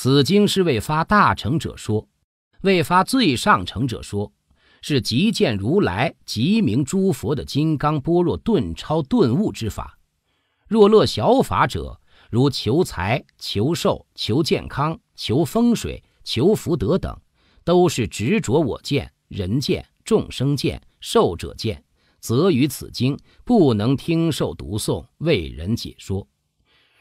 此经是为发大乘者说，为发最上乘者说，是即见如来、即明诸佛的金刚般若顿超顿悟之法。若乐小法者，如求财、求寿、求健康、求风水、求福德等，都是执着我见、人见、众生见、寿者见，则于此经不能听受读诵，为人解说。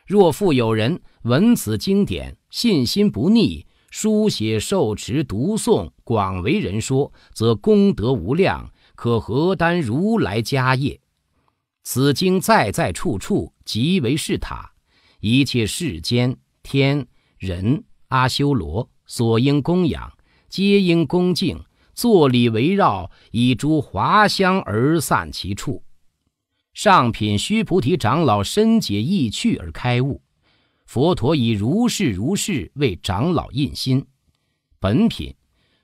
若复有人闻此经典，信心不逆，书写受持、读诵、广为人说，则功德无量，可何单如来家业？此经在在处处，即为是塔，一切世间、天人、阿修罗所应供养，皆应恭敬，坐礼围绕，以诸华香而散其处。上品须菩提长老深解意趣而开悟，佛陀以如是如是为长老印心。本品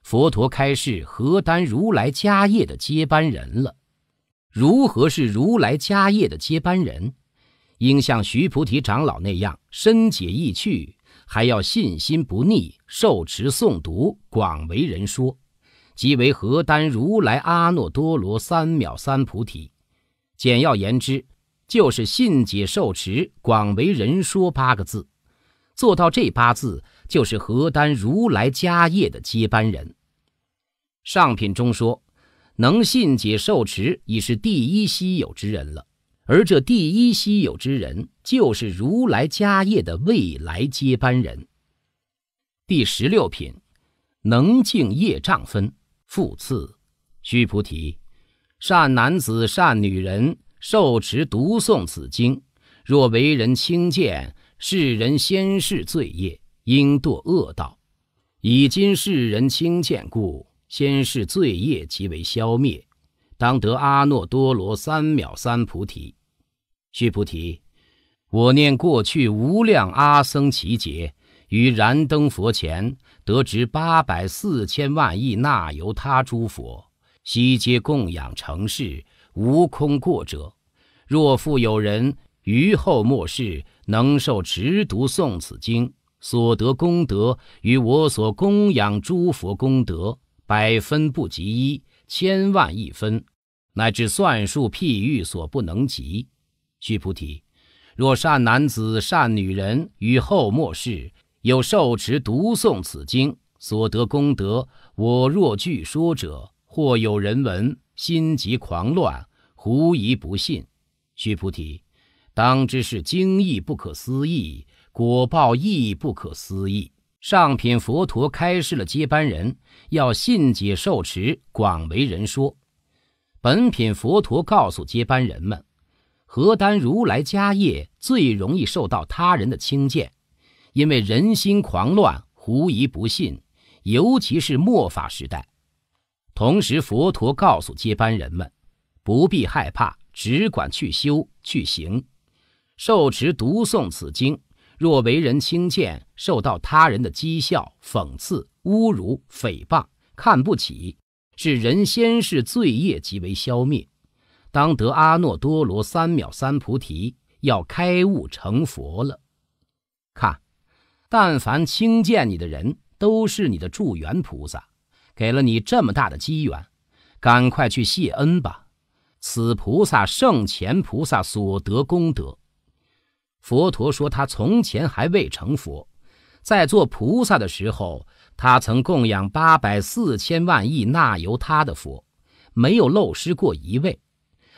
佛陀开示何单如来家业的接班人了？如何是如来家业的接班人？应像须菩提长老那样深解意趣，还要信心不逆，受持诵读，广为人说，即为何单如来阿耨多罗三藐三菩提。简要言之，就是信解受持，广为人说八个字。做到这八字，就是何丹如来家业的接班人。上品中说，能信解受持，已是第一稀有之人了。而这第一稀有之人，就是如来家业的未来接班人。第十六品，能净业障分，复次，须菩提。善男子、善女人，受持读诵此经，若为人轻贱，世人先世罪业，应堕恶道。以今世人轻贱故，先世罪业即为消灭，当得阿耨多罗三藐三菩提。须菩提，我念过去无量阿僧祇劫，于燃灯佛前得值八百四千万亿那由他诸佛。悉皆供养成事，无空过者。若复有人于后末世能受持读诵此经，所得功德，与我所供养诸佛功德百分不及一，千万一分，乃至算数譬喻所不能及。须菩提，若善男子、善女人于后末世有受持读诵此经所得功德，我若具说者，或有人闻，心急狂乱，狐疑不信。须菩提，当知是经意不可思议，果报亦不可思议。上品佛陀开示了接班人，要信解受持，广为人说。本品佛陀告诉接班人们，何丹如来家业最容易受到他人的轻贱，因为人心狂乱，狐疑不信，尤其是末法时代。同时，佛陀告诉接班人们，不必害怕，只管去修去行。受持读诵此经，若为人轻贱，受到他人的讥笑、讽刺、侮辱、诽谤、看不起，是人先世罪业即为消灭。当得阿耨多罗三藐三菩提，要开悟成佛了。看，但凡轻贱你的人，都是你的助缘菩萨。给了你这么大的机缘，赶快去谢恩吧。此菩萨圣前菩萨所得功德，佛陀说他从前还未成佛，在做菩萨的时候，他曾供养八百四千万亿那由他的佛，没有漏失过一位。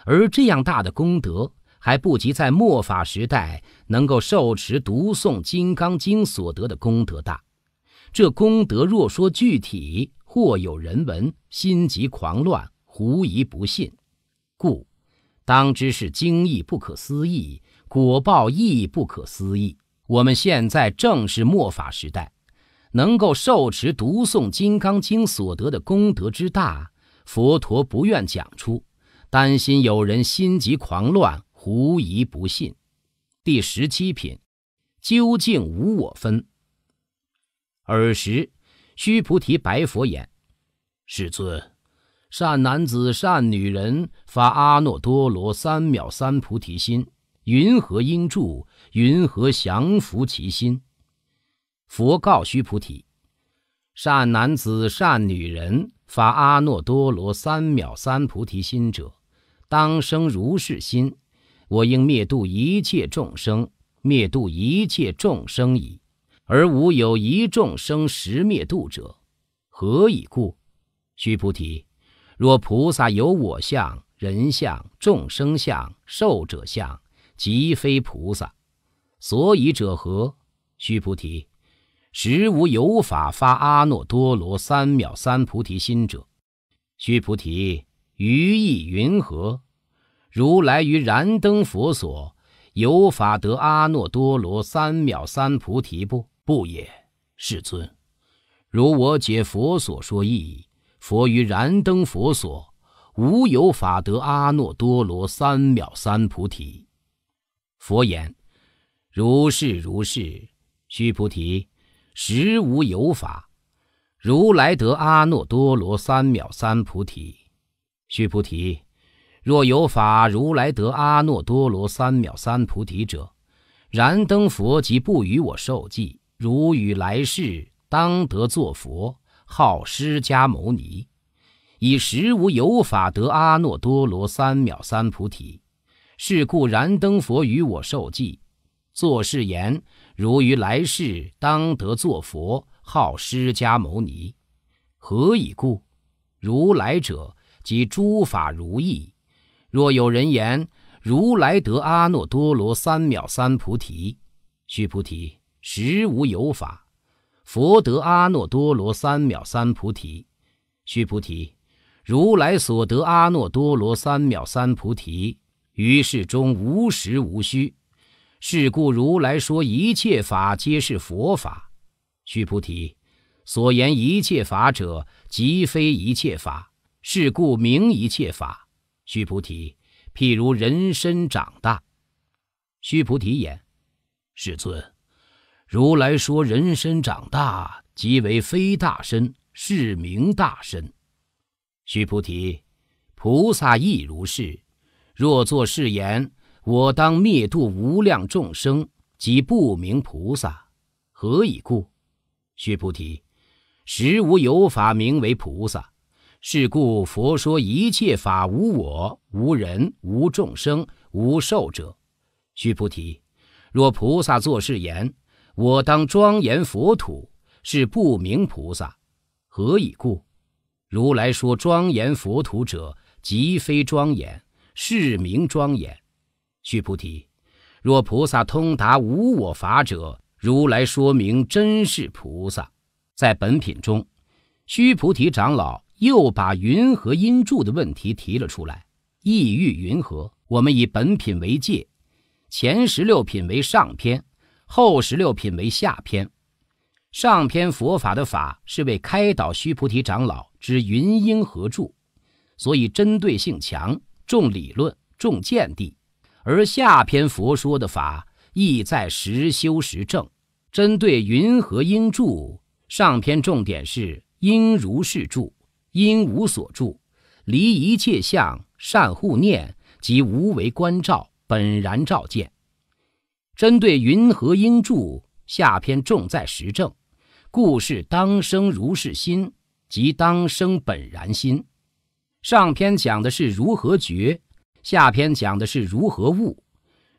而这样大的功德，还不及在末法时代能够受持读诵《金刚经》所得的功德大。这功德若说具体。或有人闻心急狂乱狐疑不信，故当知是经意不可思议，果报亦不可思议。我们现在正是末法时代，能够受持读诵《金刚经》所得的功德之大，佛陀不愿讲出，担心有人心急狂乱狐疑不信。第十七品，究竟无我分。尔时。须菩提白佛言：“世尊，善男子、善女人发阿耨多罗三藐三菩提心，云何应住？云何降伏其心？”佛告须菩提：“善男子、善女人发阿耨多罗三藐三菩提心者，当生如是心：我应灭度一切众生，灭度一切众生已。”而无有一众生实灭度者，何以故？须菩提，若菩萨有我相、人相、众生相、寿者相，即非菩萨。所以者何？须菩提，实无有法发阿耨多罗三藐三菩提心者。须菩提，于意云何？如来于燃灯佛所有法得阿耨多罗三藐三菩提不？不也，世尊。如我解佛所说义，佛于燃灯佛所，无有法得阿耨多罗三藐三菩提。佛言：如是如是。须菩提，实无有法，如来得阿耨多罗三藐三菩提。须菩提，若有法如来得阿耨多罗三藐三菩提者，燃灯佛即不与我受记。如与来世当得作佛，号释迦牟尼，以实无有法得阿耨多罗三藐三菩提。是故燃灯佛与我受记，作是言：如于来世当得作佛，号释迦牟尼。何以故？如来者即诸法如意。若有人言如来得阿耨多罗三藐三菩提，须菩提。实无有法，佛得阿耨多罗三藐三菩提。须菩提，如来所得阿耨多罗三藐三菩提，于世中无实无虚。是故如来说一切法皆是佛法。须菩提，所言一切法者，即非一切法。是故名一切法。须菩提，譬如人身长大。须菩提言：世尊。如来说：“人身长大，即为非大身，是名大身。”须菩提，菩萨亦如是。若作是言，我当灭度无量众生，即不明菩萨。何以故？须菩提，实无有法名为菩萨。是故佛说一切法无我、无人、无众生、无寿者。须菩提，若菩萨作是言。我当庄严佛土，是不明菩萨，何以故？如来说庄严佛土者，即非庄严，是名庄严。须菩提，若菩萨通达无我法者，如来说明真是菩萨。在本品中，须菩提长老又把云和音柱的问题提了出来，意欲云何？我们以本品为界，前十六品为上篇。后十六品为下篇，上篇佛法的法是为开导须菩提长老之云应何著，所以针对性强，重理论，重见地；而下篇佛说的法意在实修实证，针对云和应著。上篇重点是因如是住，因无所住，离一切相，善护念及无为观照，本然照见。针对云和应著下篇重在实证，故是当生如是心，即当生本然心。上篇讲的是如何觉，下篇讲的是如何悟。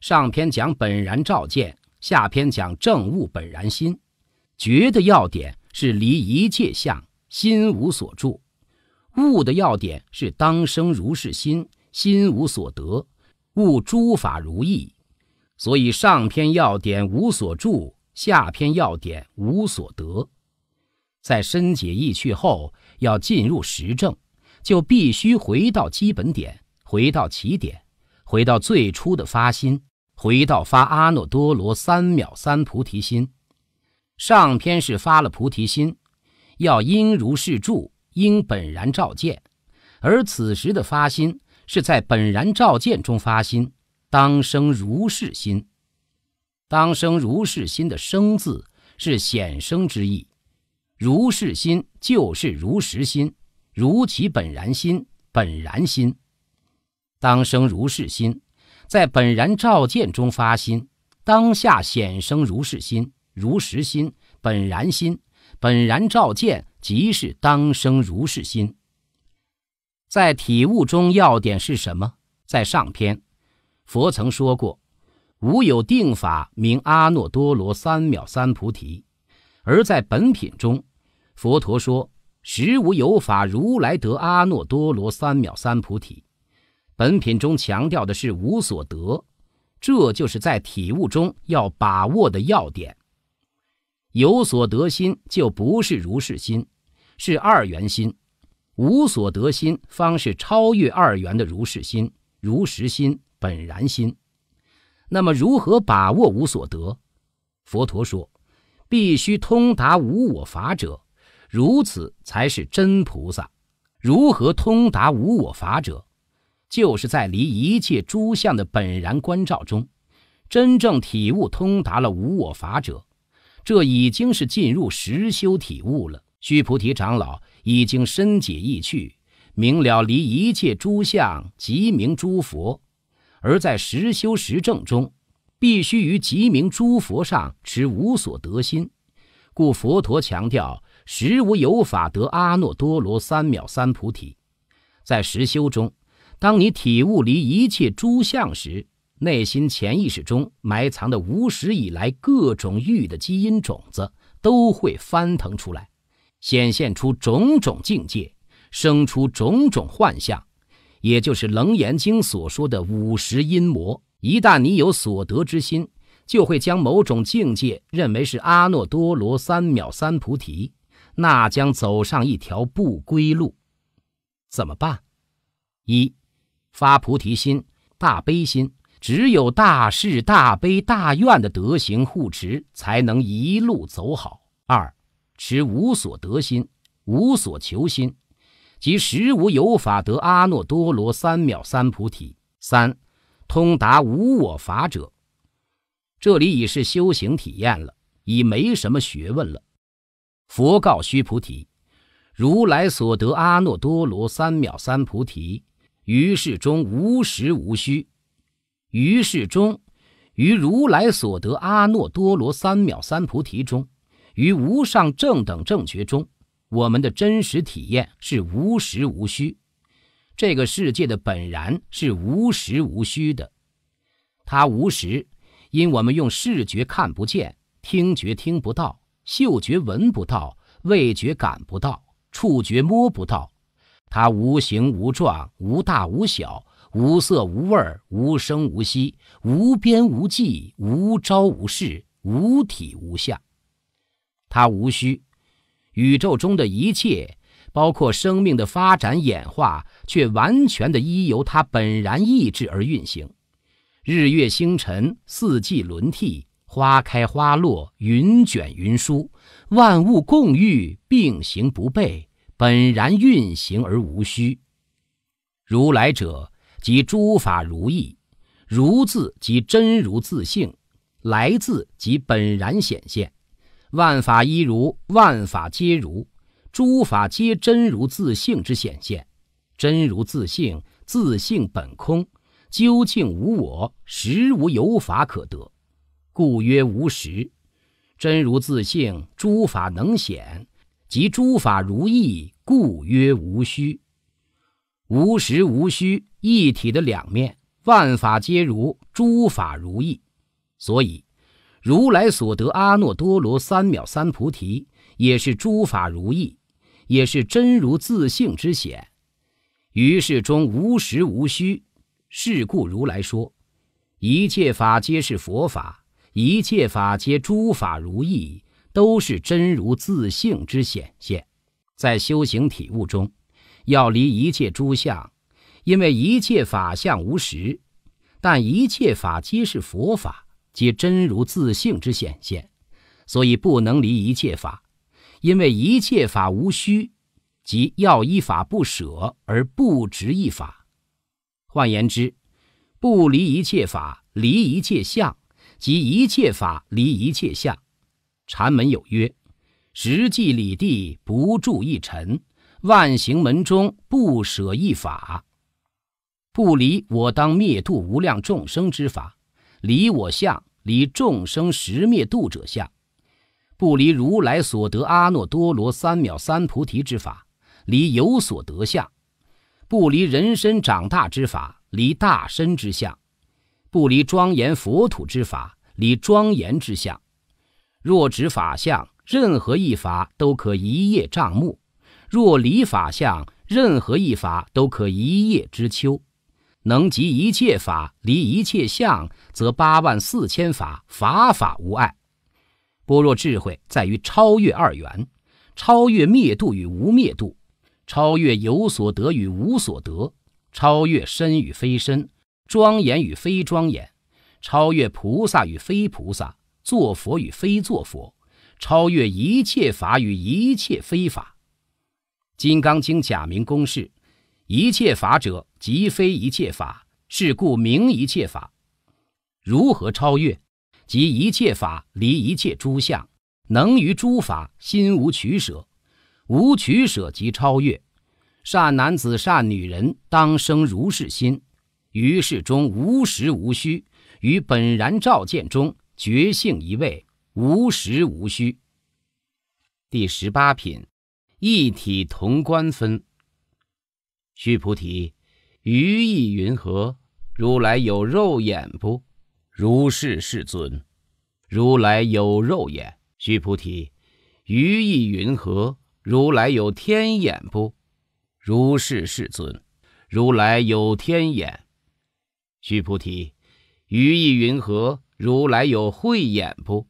上篇讲本然照见，下篇讲证悟本然心。觉的要点是离一切相，心无所住；悟的要点是当生如是心，心无所得，悟诸法如意。所以，上篇要点无所住，下篇要点无所得。在深解意趣后，要进入实证，就必须回到基本点，回到起点，回到最初的发心，回到发阿耨多罗三藐三菩提心。上篇是发了菩提心，要因如是住，因本然照见。而此时的发心是在本然照见中发心。当生如是心，当生如是心的“生”字是显生之意。如是心就是如实心，如其本然心，本然心。当生如是心，在本然照见中发心，当下显生如是心、如实心、本然心、本然照见，即是当生如是心。在体悟中，要点是什么？在上篇。佛曾说过：“无有定法名阿耨多罗三藐三菩提。”而在本品中，佛陀说：“实无有法，如来得阿耨多罗三藐三菩提。”本品中强调的是无所得，这就是在体悟中要把握的要点。有所得心就不是如是心，是二元心；无所得心方是超越二元的如是心、如实心。本然心，那么如何把握无所得？佛陀说，必须通达无我法者，如此才是真菩萨。如何通达无我法者？就是在离一切诸相的本然关照中，真正体悟通达了无我法者，这已经是进入实修体悟了。须菩提长老已经深解意趣，明了离一切诸相即名诸佛。而在实修实证中，必须于极明诸佛上持无所得心，故佛陀强调实无有法得阿耨多罗三藐三菩提。在实修中，当你体悟离一切诸相时，内心潜意识中埋藏的无始以来各种欲的基因种子都会翻腾出来，显现出种种境界，生出种种幻象。也就是《楞严经》所说的五十阴魔，一旦你有所得之心，就会将某种境界认为是阿耨多罗三藐三菩提，那将走上一条不归路。怎么办？一发菩提心、大悲心，只有大事、大悲、大愿的德行护持，才能一路走好。二持无所得心、无所求心。即实无有法得阿耨多罗三藐三菩提，三通达无我法者，这里已是修行体验了，已没什么学问了。佛告须菩提，如来所得阿耨多罗三藐三菩提，于世中无实无虚，于世中于如来所得阿耨多罗三藐三菩提中，于无上正等正觉中。我们的真实体验是无实无虚，这个世界的本然是无实无虚的。它无实，因我们用视觉看不见，听觉听不到，嗅觉闻不到，味觉感不到，触觉摸不到。它无形无状，无大无小，无色无味，无声无息，无边无际，无招无式，无体无相。它无虚。宇宙中的一切，包括生命的发展演化，却完全的依由它本然意志而运行。日月星辰，四季轮替，花开花落，云卷云舒，万物共欲并行不悖，本然运行而无虚。如来者，即诸法如意；如字即真如自性；来字即本然显现。万法一如，万法皆如，诸法皆真如自性之显现。真如自性，自性本空，究竟无我，实无有法可得，故曰无实。真如自性，诸法能显，即诸法如意，故曰无虚。无实无虚，一体的两面。万法皆如，诸法如意，所以。如来所得阿耨多罗三藐三菩提，也是诸法如意，也是真如自性之显。于是中无实无虚，是故如来说：一切法皆是佛法，一切法皆诸法如意，都是真如自性之显现。在修行体悟中，要离一切诸相，因为一切法相无实，但一切法皆是佛法。皆真如自性之显现，所以不能离一切法，因为一切法无虚，即要依法不舍而不执一法。换言之，不离一切法，离一切相；即一切法离一切相。禅门有曰：“十际理地不住一尘，万行门中不舍一法，不离我当灭度无量众生之法。”离我相，离众生十灭度者相，不离如来所得阿耨多罗三藐三菩提之法；离有所得相，不离人身长大之法；离大身之相，不离庄严佛土之法；离庄严之相。若指法相，任何一法都可一叶障目；若离法相，任何一法都可一叶知秋。能及一切法，离一切相，则八万四千法，法法无碍。般若智慧在于超越二元，超越灭度与无灭度，超越有所得与无所得，超越身与非身，庄严与非庄严，超越菩萨与非菩萨，作佛与非作佛，超越一切法与一切非法。《金刚经》假名公式。一切法者，即非一切法。是故名一切法，如何超越？即一切法离一切诸相，能于诸法心无取舍，无取舍即超越。善男子、善女人，当生如是心，于世中无实无虚，于本然照见中觉性一味，无实无虚。第十八品，一体同观分。须菩提，于意云何？如来有肉眼不？如是，世尊。如来有肉眼。须菩提，于意云何？如来有天眼不？如是，世尊。如来有天眼。须菩提，于意云何？如来有慧眼不？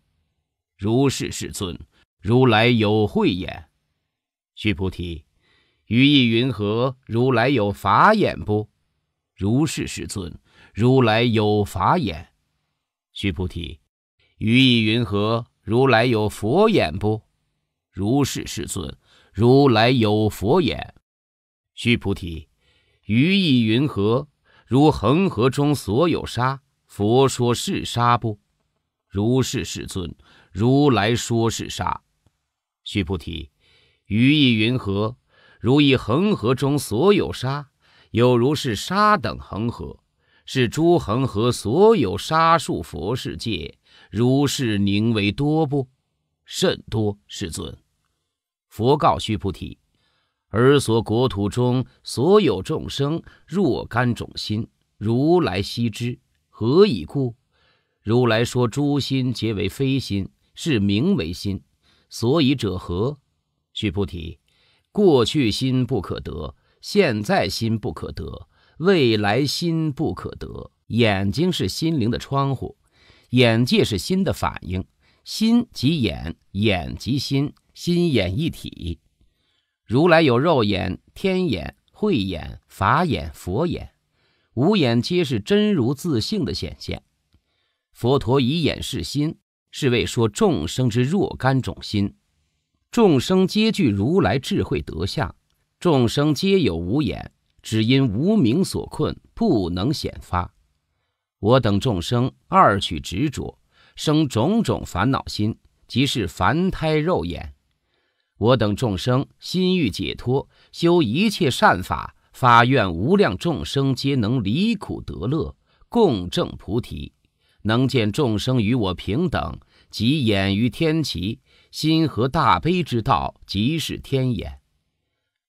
如是，世尊。如来有慧眼。须菩提。于意云何？如来有法眼不？如是世尊。如来有法眼。须菩提，于意云何？如来有佛眼不？如是世尊。如来有佛眼。须菩提，于意云何？如恒河中所有沙，佛说是沙不？如是世尊。如来说是沙。须菩提，于意云何？如意恒河中所有沙，有如是沙等恒河，是诸恒河所有沙数佛世界，如是宁为多不？甚多，世尊。佛告须菩提：尔所国土中所有众生若干种心，如来悉知。何以故？如来说诸心皆为非心，是名为心。所以者何？须菩提。过去心不可得，现在心不可得，未来心不可得。眼睛是心灵的窗户，眼界是心的反应，心即眼，眼即心，心眼一体。如来有肉眼、天眼、慧眼、法眼、佛眼，五眼皆是真如自性的显现。佛陀以眼视心，是为说众生之若干种心。众生皆具如来智慧德相，众生皆有无眼，只因无明所困，不能显发。我等众生二取执着，生种种烦恼心，即是凡胎肉眼。我等众生心欲解脱，修一切善法，发愿无量众生皆能离苦得乐，共证菩提，能见众生与我平等，即眼于天齐。心和大悲之道，即是天眼。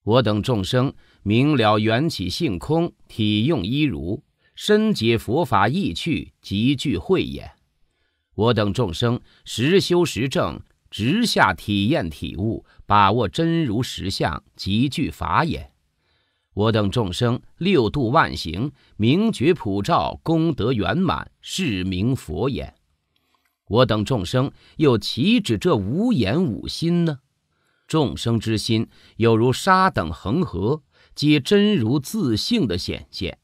我等众生明了缘起性空，体用一如，深解佛法意趣，极具慧眼。我等众生实修实证，直下体验体悟，把握真如实相，极具法眼。我等众生六度万行，明觉普照，功德圆满，是名佛眼。我等众生又岂止这五眼五心呢？众生之心，有如沙等恒河，皆真如自性的显现。